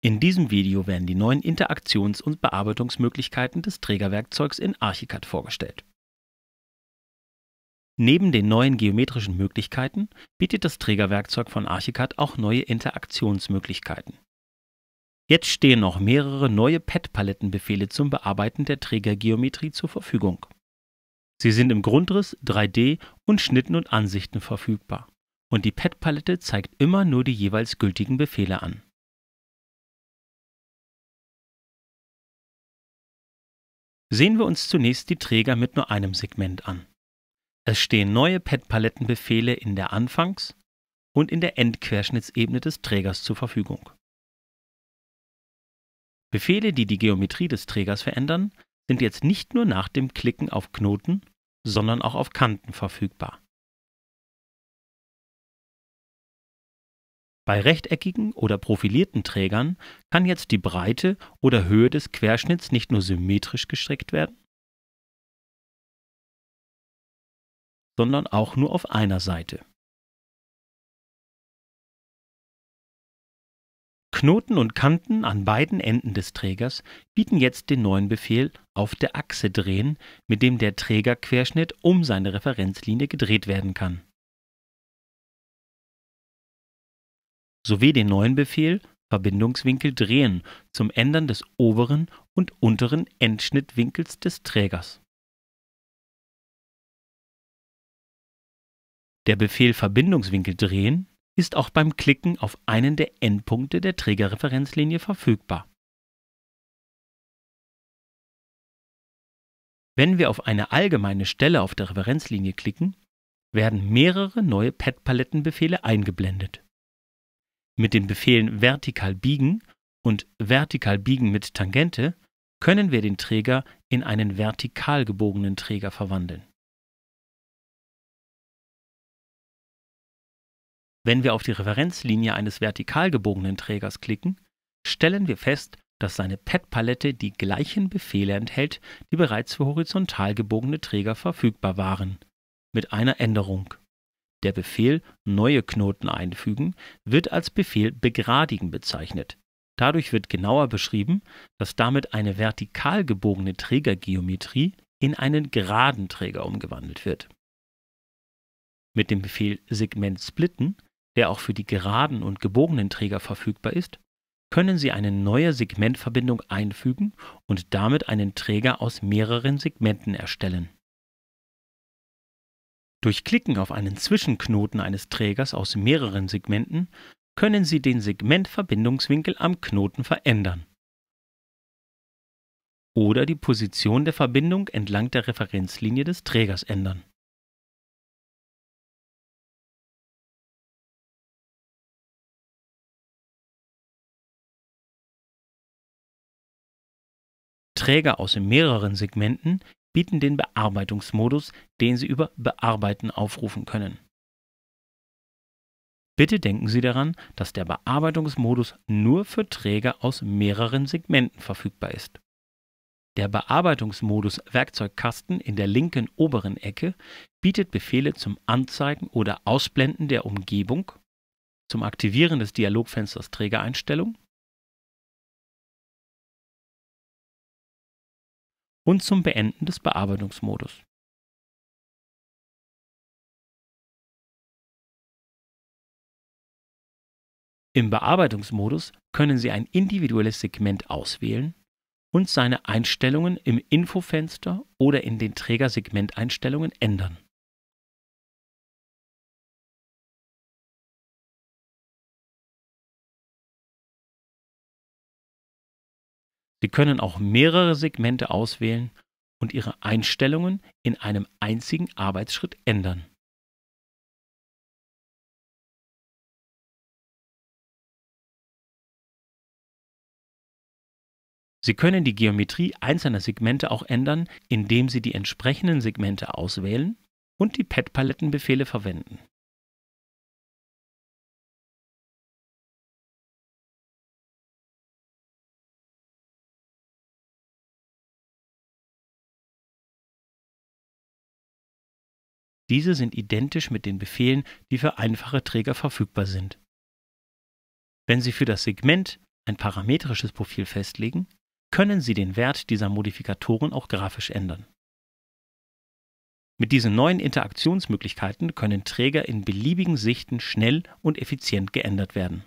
In diesem Video werden die neuen Interaktions- und Bearbeitungsmöglichkeiten des Trägerwerkzeugs in Archicad vorgestellt. Neben den neuen geometrischen Möglichkeiten bietet das Trägerwerkzeug von Archicad auch neue Interaktionsmöglichkeiten. Jetzt stehen noch mehrere neue Pad-Palettenbefehle zum Bearbeiten der Trägergeometrie zur Verfügung. Sie sind im Grundriss, 3D und Schnitten und Ansichten verfügbar und die Pad-Palette zeigt immer nur die jeweils gültigen Befehle an. Sehen wir uns zunächst die Träger mit nur einem Segment an. Es stehen neue Pad-Palettenbefehle in der Anfangs- und in der Endquerschnittsebene des Trägers zur Verfügung. Befehle, die die Geometrie des Trägers verändern, sind jetzt nicht nur nach dem Klicken auf Knoten, sondern auch auf Kanten verfügbar. Bei rechteckigen oder profilierten Trägern kann jetzt die Breite oder Höhe des Querschnitts nicht nur symmetrisch gestrickt werden, sondern auch nur auf einer Seite. Knoten und Kanten an beiden Enden des Trägers bieten jetzt den neuen Befehl auf der Achse drehen, mit dem der Trägerquerschnitt um seine Referenzlinie gedreht werden kann. sowie den neuen Befehl Verbindungswinkel drehen zum Ändern des oberen und unteren Endschnittwinkels des Trägers. Der Befehl Verbindungswinkel drehen ist auch beim Klicken auf einen der Endpunkte der Trägerreferenzlinie verfügbar. Wenn wir auf eine allgemeine Stelle auf der Referenzlinie klicken, werden mehrere neue Pad-Palettenbefehle eingeblendet. Mit den Befehlen vertikal biegen und vertikal biegen mit Tangente können wir den Träger in einen vertikal gebogenen Träger verwandeln. Wenn wir auf die Referenzlinie eines vertikal gebogenen Trägers klicken, stellen wir fest, dass seine Pad-Palette die gleichen Befehle enthält, die bereits für horizontal gebogene Träger verfügbar waren, mit einer Änderung. Der Befehl Neue Knoten einfügen wird als Befehl Begradigen bezeichnet. Dadurch wird genauer beschrieben, dass damit eine vertikal gebogene Trägergeometrie in einen geraden Träger umgewandelt wird. Mit dem Befehl Segment splitten, der auch für die geraden und gebogenen Träger verfügbar ist, können Sie eine neue Segmentverbindung einfügen und damit einen Träger aus mehreren Segmenten erstellen durch Klicken auf einen Zwischenknoten eines Trägers aus mehreren Segmenten können Sie den Segmentverbindungswinkel am Knoten verändern oder die Position der Verbindung entlang der Referenzlinie des Trägers ändern. Träger aus mehreren Segmenten bieten den Bearbeitungsmodus, den Sie über Bearbeiten aufrufen können. Bitte denken Sie daran, dass der Bearbeitungsmodus nur für Träger aus mehreren Segmenten verfügbar ist. Der Bearbeitungsmodus Werkzeugkasten in der linken oberen Ecke bietet Befehle zum Anzeigen oder Ausblenden der Umgebung, zum Aktivieren des Dialogfensters Trägereinstellung und zum Beenden des Bearbeitungsmodus. Im Bearbeitungsmodus können Sie ein individuelles Segment auswählen und seine Einstellungen im Infofenster oder in den Trägersegmenteinstellungen ändern. Sie können auch mehrere Segmente auswählen und Ihre Einstellungen in einem einzigen Arbeitsschritt ändern. Sie können die Geometrie einzelner Segmente auch ändern, indem Sie die entsprechenden Segmente auswählen und die Pad-Palettenbefehle verwenden Diese sind identisch mit den Befehlen, die für einfache Träger verfügbar sind. Wenn Sie für das Segment ein parametrisches Profil festlegen, können Sie den Wert dieser Modifikatoren auch grafisch ändern. Mit diesen neuen Interaktionsmöglichkeiten können Träger in beliebigen Sichten schnell und effizient geändert werden